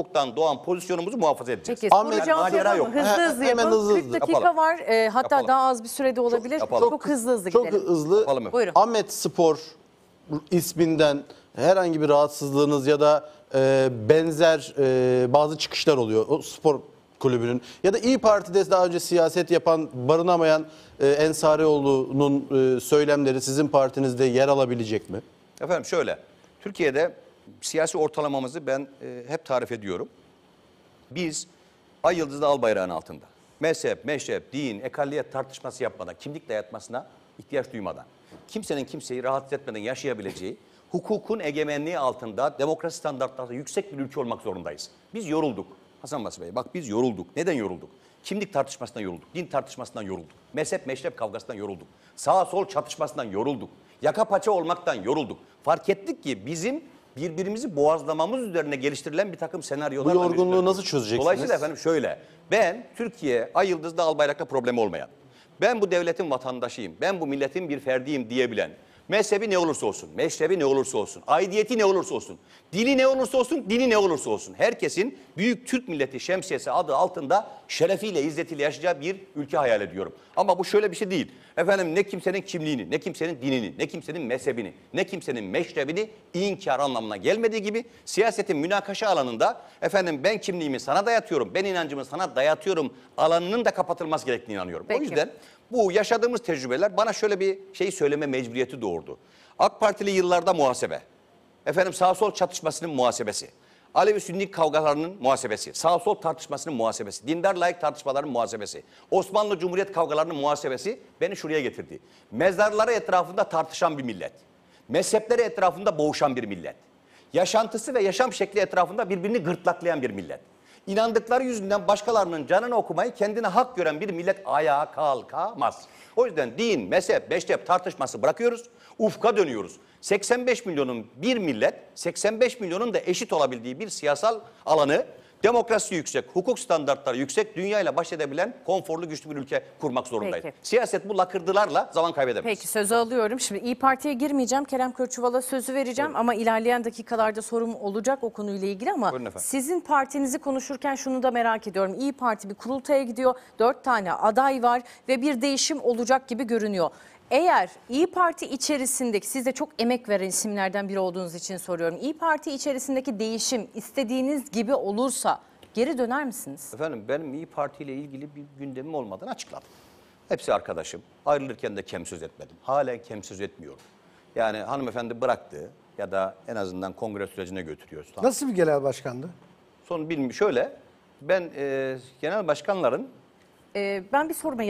hukuktan doğan pozisyonumuzu muhafaza edeceğiz. Peki Ahmet, soracağım yani Yok. Hızlı hızlı Hemen yapalım. Hızlı, 40 dakika yapalım. var. E, hatta yapalım. daha az bir sürede olabilir. Çok, çok hızlı hızlı çok gidelim. Çok hızlı. Yapalım. Buyurun. Ahmet Spor isminden herhangi bir rahatsızlığınız ya da e, benzer e, bazı çıkışlar oluyor. O spor kulübünün ya da İyi Parti'de daha önce siyaset yapan barınamayan e, Ensarioğlu'nun e, söylemleri sizin partinizde yer alabilecek mi? Efendim şöyle Türkiye'de siyasi ortalamamızı ben e, hep tarif ediyorum. Biz ay yıldızlı al bayrağın altında mezhep, meşrep, din, ekalliyet tartışması yapmadan, kimlik dayatmasına ihtiyaç duymadan, kimsenin kimseyi rahatsız etmeden yaşayabileceği, hukukun egemenliği altında demokrasi standartlarında yüksek bir ülke olmak zorundayız. Biz yorulduk. Hasan Basri Bey bak biz yorulduk. Neden yorulduk? Kimlik tartışmasından yorulduk, din tartışmasından yorulduk, mezhep meşrep kavgasından yorulduk, sağ sol çatışmasından yorulduk, yaka paça olmaktan yorulduk. Fark ettik ki bizim birbirimizi boğazlamamız üzerine geliştirilen bir takım senaryolar. Bu yorgunluğu nasıl çözeceksiniz? Dolayısıyla efendim şöyle. Ben Türkiye Ay Yıldız'da Albayrak'ta problem olmayan, ben bu devletin vatandaşıyım, ben bu milletin bir ferdiyim diyebilen, Mezhebi ne olursa olsun, meşrebi ne olursa olsun, aidiyeti ne olursa olsun, dili ne olursa olsun, dili ne olursa olsun. Herkesin büyük Türk milleti şemsiyesi adı altında şerefiyle, izzetiyle yaşayacağı bir ülke hayal ediyorum. Ama bu şöyle bir şey değil. Efendim ne kimsenin kimliğini, ne kimsenin dinini, ne kimsenin mezhebini, ne kimsenin meşrebini inkar anlamına gelmediği gibi siyasetin münakaşa alanında efendim ben kimliğimi sana dayatıyorum, ben inancımı sana dayatıyorum alanının da kapatılması gerektiğini inanıyorum. Peki. O yüzden bu yaşadığımız tecrübeler bana şöyle bir şey söyleme mecburiyeti doğurdu. AK Partili yıllarda muhasebe. Efendim sağ sol çatışmasının muhasebesi. Alevi Sünni kavgalarının muhasebesi, sağ sol tartışmasının muhasebesi, dindar layık tartışmaların muhasebesi, Osmanlı Cumhuriyet kavgalarının muhasebesi beni şuraya getirdi. Mezarları etrafında tartışan bir millet. Mezhepleri etrafında boğuşan bir millet. Yaşantısı ve yaşam şekli etrafında birbirini gırtlaklayan bir millet inandıkları yüzünden başkalarının canını okumayı kendine hak gören bir millet ayağa kalkamaz. O yüzden din, mezhep, beştep tartışması bırakıyoruz. Ufka dönüyoruz. 85 milyonun bir millet, 85 milyonun da eşit olabildiği bir siyasal alanı Demokrasi yüksek, hukuk standartları yüksek, dünyayla baş edebilen konforlu güçlü bir ülke kurmak zorundayız. Peki. Siyaset bu lakırdılarla zaman kaybedemeyiz. Peki sözü alıyorum. Şimdi İyi Parti'ye girmeyeceğim. Kerem Kürçuval'a sözü vereceğim evet. ama ilerleyen dakikalarda sorum olacak o konuyla ilgili ama sizin partinizi konuşurken şunu da merak ediyorum. İyi Parti bir kurultaya gidiyor. Dört tane aday var ve bir değişim olacak gibi görünüyor. Eğer İyi Parti içerisindeki siz de çok emek veren isimlerden biri olduğunuz için soruyorum. İyi Parti içerisindeki değişim istediğiniz gibi olursa geri döner misiniz? Efendim benim İyi Parti ile ilgili bir gündemim olmadığını açıkladım. Hepsi arkadaşım. Ayrılırken de kem etmedim. Halen kem etmiyorum. Yani hanımefendi bıraktı ya da en azından kongre sürecine götürüyoruz. Tamam. Nasıl bir genel başkandı? Son bilmiyorum. Şöyle ben e, genel başkanların... Ee, ben bir sorma